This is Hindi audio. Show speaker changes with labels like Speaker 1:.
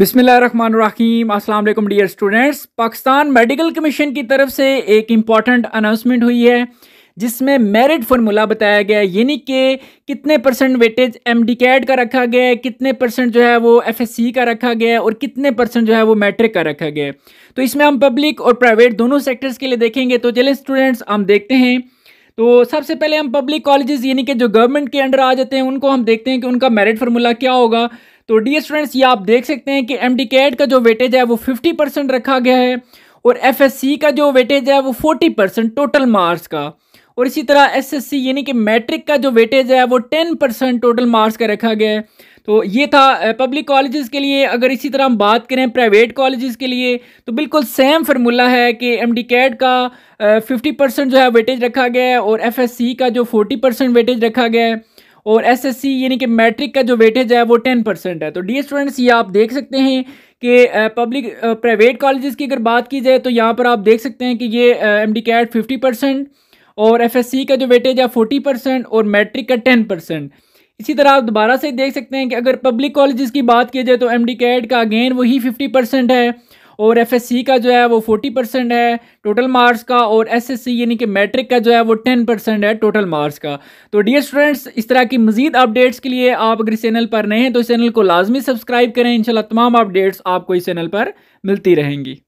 Speaker 1: बिसमीम अस्सलाम dear students Pakistan medical commission की तरफ से एक इम्पॉर्टेंट अनाउंसमेंट हुई है जिसमें मेरिट फार्मूला बताया गया है यानी कि कितने percent weightage M D CAT का रखा गया है कितने परसेंट जो है वो एफ एस सी का रखा गया है और कितने परसेंट जो है वो मैट्रिक का रखा गया है तो इसमें हम पब्लिक और प्राइवेट दोनों सेक्टर्स के लिए देखेंगे तो चले स्टूडेंट्स हम देखते हैं तो सबसे पहले हम पब्लिक कॉलेजेस यानी कि जो गवर्नमेंट के अंडर आ जाते हैं उनको हम देखते हैं कि उनका मेरिट फार्मूला क्या होगा तो डी स्टूडेंट्स ये आप देख सकते हैं कि एम का जो वेटेज है वो फिफ्टी परसेंट रखा गया है और एफ का जो वेटेज है वो फोर्टी परसेंट टोटल मार्क्स का और इसी तरह सी यानी कि मैट्रिक का जो वेटेज है वो टेन परसेंट टोटल मार्क्स का रखा गया है तो ये था पब्लिक कॉलेजेस के लिए अगर इसी तरह हम बात करें प्राइवेट कॉलेजेस के लिए तो बिल्कुल सेम फार्मूला है कि एम डी कैट का फिफ्टी परसेंट जो है वेटेज रखा गया है और एफ एस सी का जो फोर्टी परसेंट वेटेज रखा गया है और एसएससी यानी कि मैट्रिक का जो वेटेज है वो टेन परसेंट है तो डी स्टूडेंट्स ये आप देख सकते हैं कि पब्लिक प्राइवेट कॉलेजेस की अगर बात की जाए तो यहाँ पर आप देख सकते हैं कि ये M D CAT fifty percent और एफ एस सी का जो वेटेज है फोर्टी परसेंट और मैट्रिक का टेन परसेंट इसी तरह आप दोबारा से देख सकते हैं कि अगर पब्लिक कॉलेजेस की बात की जाए तो एम डी कैट का अगेन वही फिफ्टी परसेंट है और एफ का जो है वो फोर्टी परसेंट है टोटल मार्क्स का और सी यानी कि मैट्रिक का जो है वो टेन परसेंट है टोटल मार्क्स का तो डियर स्टूडेंट्स इस तरह की मजीद अपडेट्स के लिए आप अगर इस चैनल पर नए हैं तो इस चैनल को लाजमी सब्सक्राइब करें इनशाला तमाम अपडेट्स आपको इस चैनल पर मिलती रहेंगी